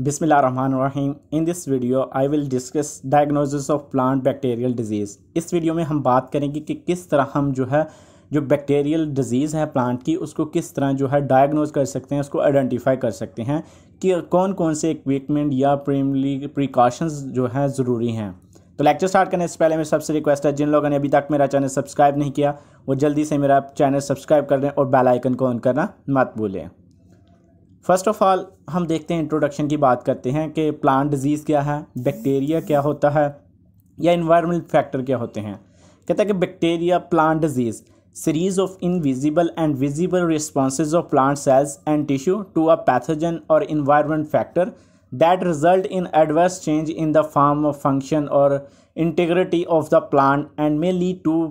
Bismillah रहमान रहीम in this video I will discuss diagnosis of plant bacterial disease इस video में हम बात करेंगे कि किस तरह हम जो है जो बैक्टीरियल डिजीज़ है प्लांट की उसको किस तरह जो है डायग्नोज कर सकते हैं उसको आइडेंटिफाई कर सकते हैं कि कौन कौन से इक्विपमेंट या प्रीमली प्रिकॉशंस जो है ज़रूरी हैं तो लेक्चर स्टार्ट करने से पहले मेरी सबसे रिक्वेस्ट है जिन लोगों ने अभी तक मेरा चैनल सब्सक्राइब नहीं किया वो जल्दी से मेरा चैनल सब्सक्राइब कर लें और बेल आइकन को ऑन करना मत भूलें फर्स्ट ऑफ ऑल हम देखते हैं इंट्रोडक्शन की बात करते हैं कि प्लांट डिजीज़ क्या है बैक्टीरिया क्या होता है या इन्वायरमेंट फैक्टर क्या होते हैं कहता है कि bacteria plant disease series of invisible and visible response of plant cells and tissue to a pathogen और environment factor that result in adverse change in the form of function और integrity of the plant and may lead to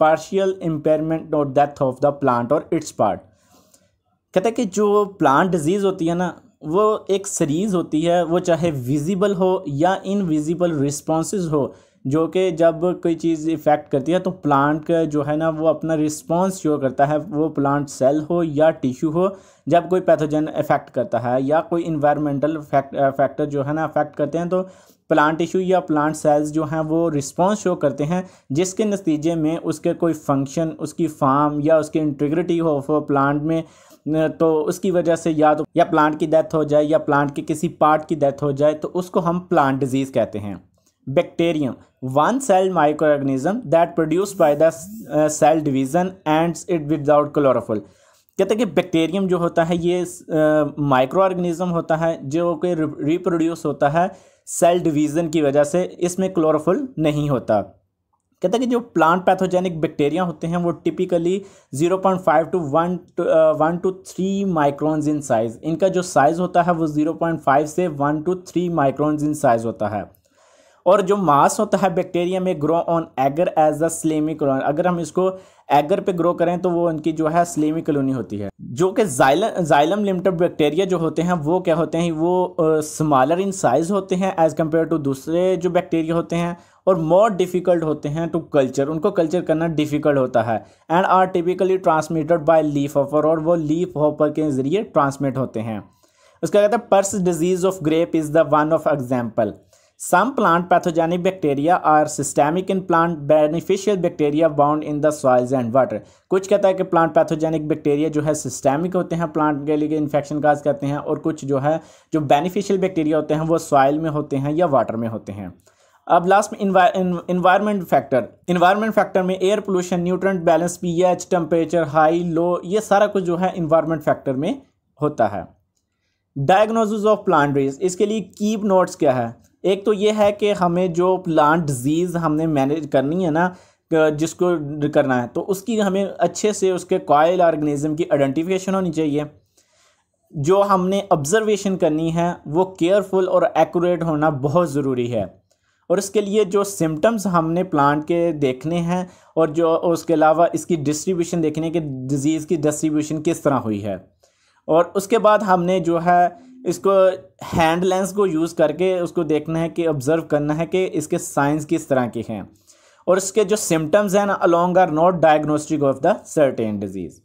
partial impairment और death of the plant और its part कहते हैं कि जो plant disease होती है ना वो एक सीरीज़ होती है वो चाहे विजिबल हो या इनविजिबल रिस्पॉन्स हो जो कि जब कोई चीज़ इफ़ेक्ट करती है तो प्लांट का जो है ना वो अपना रिस्पॉन्स शो करता है वो प्लांट सेल हो या टिश्यू हो जब कोई पैथोजन इफ़ेक्ट करता है या कोई इन्वायरमेंटल फैक्टर जो है ना अफेक्ट करते हैं तो प्लांट टिश्यू या प्लांट सेल्स जो हैं वो रिस्पॉन्स शो करते हैं जिसके नतीजे में उसके कोई फंक्शन उसकी फार्म या उसकी इंटीग्रिटी हो प्लांट में तो उसकी वजह से या तो या प्लांट की डेथ हो जाए या प्लांट के किसी पार्ट की डेथ हो जाए तो उसको हम प्लांट डिजीज़ कहते हैं bacterium one cell micro organism that produce by the cell division and it without chlorophyll कहते हैं कि बैक्टेरियम जो होता है ये माइक्रो uh, ऑर्गेनिज्म होता है जो कि रिप्रोड्यूस होता है सेल डिवीज़न की वजह से इसमें क्लोरोफिल नहीं होता कहता है कि जो प्लांट पैथोजेनिक बैक्टीरिया होते हैं वो typically 0.5 to one one to three microns in size इनका जो साइज़ होता है वो 0.5 से one to three microns in size होता है और जो मास होता है बैक्टीरिया में grow on agar as a slimy colony अगर हम इसको एगर पे ग्रो करें तो वो उनकी जो है स्लेमी कलोनी होती है जो कि जाइलम लिमिटेड बैक्टीरिया जो होते हैं वो क्या होते हैं वो स्मॉलर इन साइज़ होते हैं एज़ कम्पेयर टू दूसरे जो बैक्टीरिया होते हैं और मोर डिफ़िकल्ट होते हैं टू कल्चर उनको कल्चर करना डिफ़िकल्ट होता है and are typically transmitted by leafhopper और वो लीफ हॉपर के ज़रिए ट्रांसमिट होते हैं उसका कहते हैं Pierce's disease of grape is the one of example Some plant pathogenic bacteria are systemic in plant beneficial bacteria bound in the soils and water. कुछ कहता है कि plant pathogenic bacteria जो है systemic होते हैं plant के लिए infection cause करते हैं और कुछ जो है जो beneficial bacteria होते हैं वो soil में होते हैं या water में होते हैं अब लास्ट में इन्वायरमेंट फैक्टर इन्वायरमेंट फैक्टर में air pollution nutrient balance pH temperature high low ये सारा कुछ जो है इन्वायरमेंट फैक्टर में होता है डायग्नोसिस ऑफ प्लांट डिजीज इसके लिए कीप नोट्स क्या है एक तो ये है कि हमें जो प्लांट डिजीज़ हमने मैनेज करनी है ना जिसको करना है तो उसकी हमें अच्छे से उसके कॉयल ऑर्गेनिज्म की आइडेंटिफिकेशन होनी चाहिए जो हमने ऑब्ज़र्वेशन करनी है वो केयरफुल और एक्यूरेट होना बहुत ज़रूरी है और इसके लिए जो सिम्टम्स हमने प्लांट के देखने हैं और जो उसके अलावा इसकी डिस्ट्रीब्यूशन देखने के डिज़ीज़ की डिस्ट्रीब्यूशन किस तरह हुई है और उसके बाद हमने जो है इसको हैंड लेंस को यूज़ करके उसको देखना है कि ऑब्ज़र्व करना है कि इसके साइंस किस तरह के हैं और इसके जो सिम्टम्स हैं ना alone are not diagnostic of the certain disease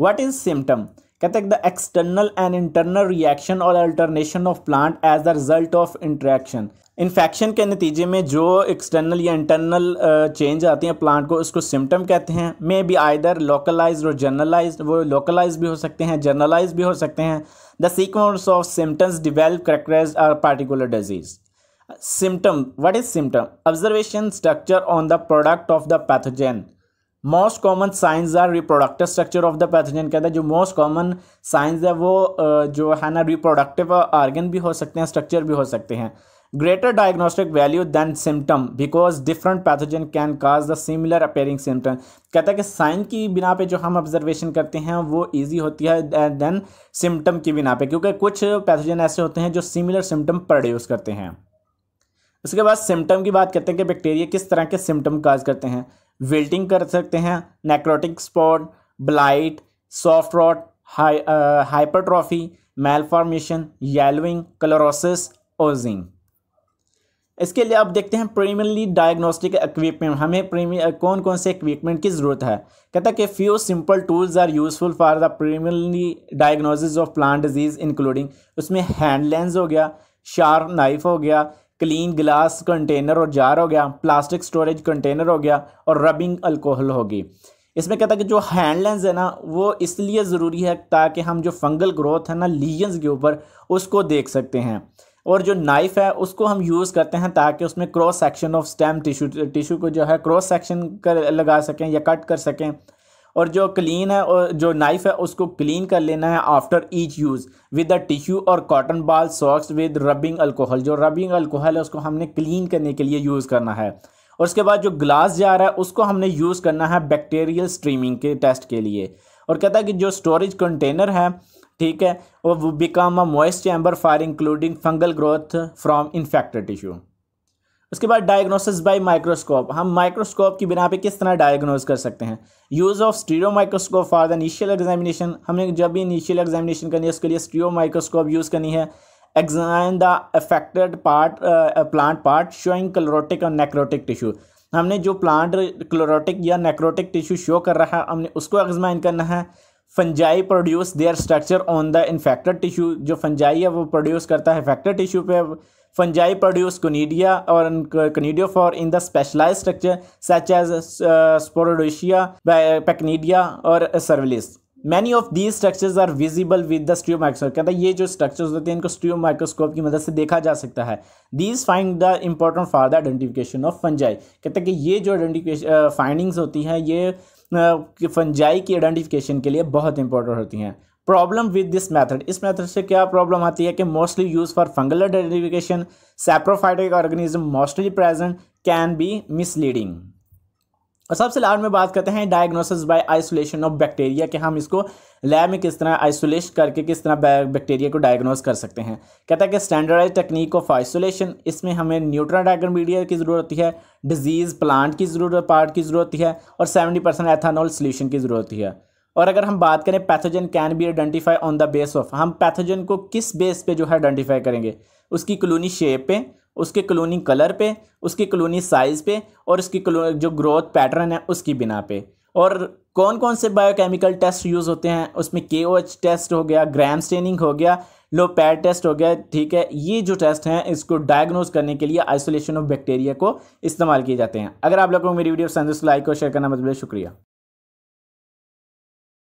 what is symptom कहते हैं the external and internal reaction और alteration of plant as the result of interaction infection के नतीजे में जो एक्सटर्नल या इंटरनल चेंज आती हैं प्लांट को उसको सिम्टम कहते हैं मे बी आइदर लोकलाइज और जर्नलाइज वो लोकलाइज भी हो सकते हैं जर्नलाइज भी हो सकते हैं the sequence of symptoms develop characterize are particular disease symptom what is symptom observation structure on the product of the pathogen most common signs are reproductive structure of the pathogen कहता है जो most common science है वो जो है ना reproductive organ भी हो सकते हैं स्ट्रक्चर भी हो सकते हैं greater diagnostic value than symptom because different pathogen can cause the similar appearing symptom कहता है कि साइन की बिना पे जो हम ऑब्जर्वेशन करते हैं वो ईजी होती है देन uh, सिम्टम की बिना पे क्योंकि कुछ पैथोजन ऐसे होते हैं जो सिमिलर सिम्टम प्रोड्यूस करते हैं उसके बाद सिम्टम की बात करते हैं कि बैक्टीरिया किस तरह के सिम्टम काज करते हैं विल्टिंग कर सकते हैं necrotic spot blight soft rot hypertrophy malformation yellowing chlorosis oozing इसके लिए आप देखते हैं प्रीमियरली डायग्नोस्टिक इक्विपमेंट हमें प्रीमियर कौन कौन से इक्विपमेंट की ज़रूरत है कहता है कि few simple tools are useful for the primarily diagnosis of plant disease including उसमें हैंड लेंस हो गया शार्प नाइफ हो गया क्लीन ग्लास कंटेनर और जार हो गया प्लास्टिक स्टोरेज कंटेनर हो गया और रबिंग अल्कोहल होगी इसमें कहता है कि जो हैंड लेंस है ना वो इसलिए ज़रूरी है ताकि हम जो फंगल ग्रोथ है ना लीजन्स के ऊपर उसको देख सकते हैं और जो नाइफ़ है उसको हम यूज़ करते हैं ताकि उसमें cross section of stem tissue tissue को जो है क्रॉस सेक्शन कर लगा सकें या कट कर सकें और जो क्लीन है और जो नाइफ़ है उसको क्लीन कर लेना है after each use with the tissue और cotton ball soaks with rubbing alcohol जो रबिंग अल्कोहल है उसको हमने क्लीन करने के लिए यूज़ करना है और उसके बाद जो ग्लास जा रहा है उसको हमने यूज़ करना है बैक्टीरियल स्ट्रीमिंग के टेस्ट के लिए और कहता है कि जो स्टोरेज कंटेनर है ठीक है और become a moist chamber for including fungal growth from infected tissue उसके बाद डायग्नोसिस बाय माइक्रोस्कोप हम माइक्रोस्कोप की बिना पे किस तरह डायग्नोज कर सकते हैं use of stereo microscope for the initial examination हमें जब भी इनिशियल एग्जामिनेशन करनी है उसके लिए स्टीरियो माइक्रोस्कोप यूज़ करनी है exam the affected part plant part showing chlorotic और नेक्रोटिक टिश्यू हमने जो प्लांट क्लोरोटिक या नेक्रोटिक टिश्यू शो कर रहा है हमने उसको एग्जामाइन करना है fungi produce their structure on the infected tissue जो फंजाई है वो प्रोड्यूस करता है इन्फेक्टेड टिश्यू पे फंजाई प्रोड्यूस कोनीडिया और conidiophore in the specialize structure such as sporodochia pycnidia और acervuli many of these structures are visible with the stereo microscope कहता है ये जो स्ट्रक्चर्स होते हैं इनको स्ट्रियो माइक्रोस्कोप की मदद से देखा जा सकता है these find the important for the identification of fungi कहते हैं कि ये जो आइडेंटिफिकेशन फाइंडिंग्स uh, होती हैं ये फंजाई की आइडेंटिफिकेशन के लिए बहुत इंपॉर्टेंट होती हैं प्रॉब्लम विद दिस मेथड इस मेथड से क्या प्रॉब्लम आती है कि mostly use for fungal identification saprophytic organism mostly present can be misleading और सबसे लास्ट में बात करते हैं diagnosis by isolation of bacteria कि हम इसको लैब में किस तरह आइसोलेट करके किस तरह बैक्टीरिया को डायग्नोस कर सकते हैं कहता है कि स्टैंडर्डाइज टेक्निक ऑफ आइसोलेशन इसमें हमें न्यूट्रा डायग्राम मीडिया की ज़रूरत होती है डिजीज़ प्लांट की ज़रूरत पार्ट की ज़रूरत होती है और सेवेंटी परसेंट एथानॉल सोल्यूशन की ज़रूरत होती है और अगर हम बात करें pathogen can be identify on the base of हम पैथोजन को किस बेस पे जो है आइडेंटिफाई करेंगे उसकी कलोनी शेप पे उसके कलोनी कलर पे उसकी कलोनी साइज़ पे और उसकी जो ग्रोथ पैटर्न है उसकी बिना पे और कौन कौन से बायोकेमिकल टेस्ट यूज़ होते हैं उसमें के टेस्ट हो गया ग्राम स्टेनिंग हो गया लो पैड टेस्ट हो गया ठीक है ये जो टेस्ट हैं इसको डायग्नोज करने के लिए आइसोलेशन ऑफ बैक्टीरिया को इस्तेमाल किए जाते हैं अगर आप लोगों को मेरी वीडियो पसंद है तो लाइक और शेयर करना मतलब शुक्रिया